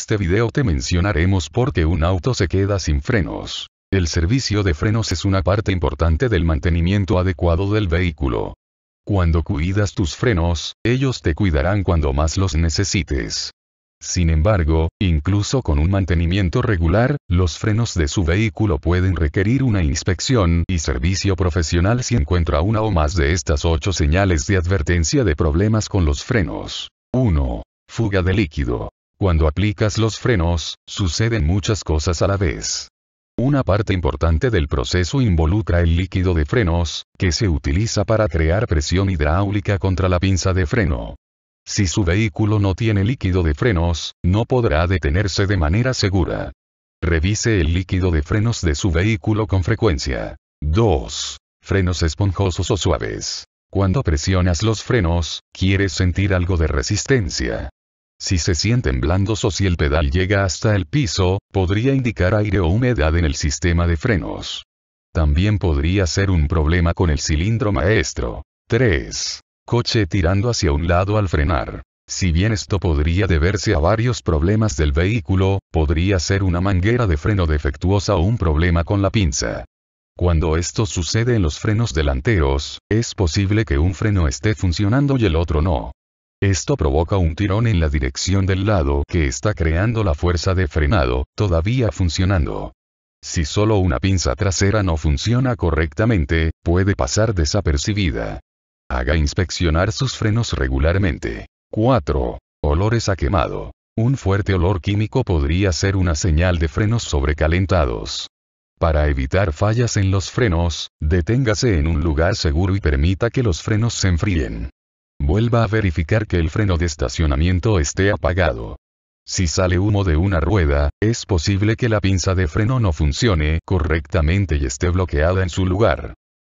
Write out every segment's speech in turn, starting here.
este video te mencionaremos por qué un auto se queda sin frenos. El servicio de frenos es una parte importante del mantenimiento adecuado del vehículo. Cuando cuidas tus frenos, ellos te cuidarán cuando más los necesites. Sin embargo, incluso con un mantenimiento regular, los frenos de su vehículo pueden requerir una inspección y servicio profesional si encuentra una o más de estas ocho señales de advertencia de problemas con los frenos. 1. Fuga de líquido. Cuando aplicas los frenos, suceden muchas cosas a la vez. Una parte importante del proceso involucra el líquido de frenos, que se utiliza para crear presión hidráulica contra la pinza de freno. Si su vehículo no tiene líquido de frenos, no podrá detenerse de manera segura. Revise el líquido de frenos de su vehículo con frecuencia. 2. Frenos esponjosos o suaves. Cuando presionas los frenos, quieres sentir algo de resistencia. Si se sienten blandos o si el pedal llega hasta el piso, podría indicar aire o humedad en el sistema de frenos. También podría ser un problema con el cilindro maestro. 3. Coche tirando hacia un lado al frenar. Si bien esto podría deberse a varios problemas del vehículo, podría ser una manguera de freno defectuosa o un problema con la pinza. Cuando esto sucede en los frenos delanteros, es posible que un freno esté funcionando y el otro no. Esto provoca un tirón en la dirección del lado que está creando la fuerza de frenado, todavía funcionando. Si solo una pinza trasera no funciona correctamente, puede pasar desapercibida. Haga inspeccionar sus frenos regularmente. 4. Olores a quemado. Un fuerte olor químico podría ser una señal de frenos sobrecalentados. Para evitar fallas en los frenos, deténgase en un lugar seguro y permita que los frenos se enfríen. Vuelva a verificar que el freno de estacionamiento esté apagado. Si sale humo de una rueda, es posible que la pinza de freno no funcione correctamente y esté bloqueada en su lugar.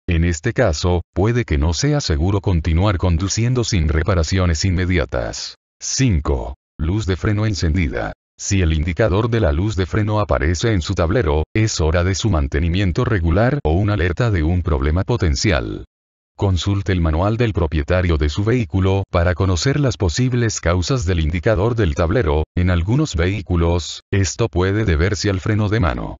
En este caso, puede que no sea seguro continuar conduciendo sin reparaciones inmediatas. 5. Luz de freno encendida. Si el indicador de la luz de freno aparece en su tablero, es hora de su mantenimiento regular o una alerta de un problema potencial. Consulte el manual del propietario de su vehículo para conocer las posibles causas del indicador del tablero. En algunos vehículos, esto puede deberse al freno de mano.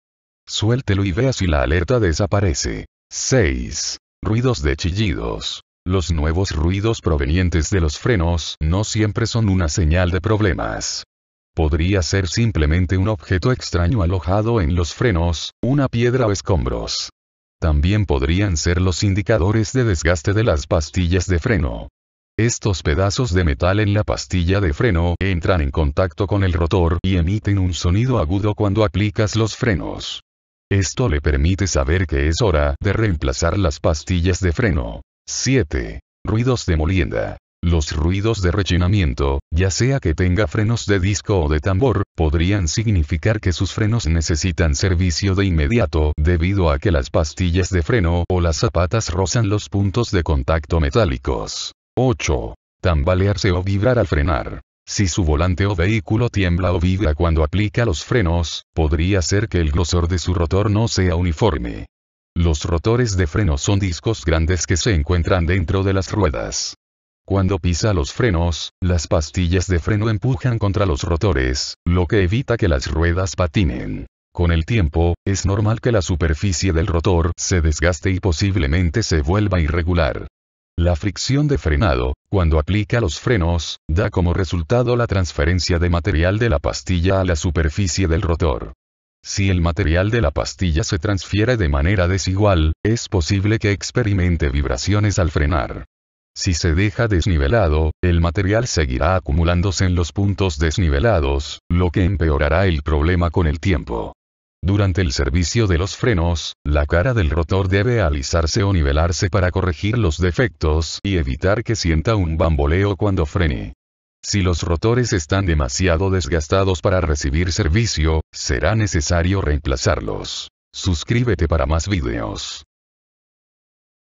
Suéltelo y vea si la alerta desaparece. 6. Ruidos de chillidos. Los nuevos ruidos provenientes de los frenos no siempre son una señal de problemas. Podría ser simplemente un objeto extraño alojado en los frenos, una piedra o escombros también podrían ser los indicadores de desgaste de las pastillas de freno. Estos pedazos de metal en la pastilla de freno entran en contacto con el rotor y emiten un sonido agudo cuando aplicas los frenos. Esto le permite saber que es hora de reemplazar las pastillas de freno. 7. Ruidos de molienda. Los ruidos de rechinamiento, ya sea que tenga frenos de disco o de tambor, podrían significar que sus frenos necesitan servicio de inmediato debido a que las pastillas de freno o las zapatas rozan los puntos de contacto metálicos. 8. Tambalearse o vibrar al frenar. Si su volante o vehículo tiembla o vibra cuando aplica los frenos, podría ser que el grosor de su rotor no sea uniforme. Los rotores de freno son discos grandes que se encuentran dentro de las ruedas. Cuando pisa los frenos, las pastillas de freno empujan contra los rotores, lo que evita que las ruedas patinen. Con el tiempo, es normal que la superficie del rotor se desgaste y posiblemente se vuelva irregular. La fricción de frenado, cuando aplica los frenos, da como resultado la transferencia de material de la pastilla a la superficie del rotor. Si el material de la pastilla se transfiere de manera desigual, es posible que experimente vibraciones al frenar. Si se deja desnivelado, el material seguirá acumulándose en los puntos desnivelados, lo que empeorará el problema con el tiempo. Durante el servicio de los frenos, la cara del rotor debe alisarse o nivelarse para corregir los defectos y evitar que sienta un bamboleo cuando frene. Si los rotores están demasiado desgastados para recibir servicio, será necesario reemplazarlos. Suscríbete para más videos.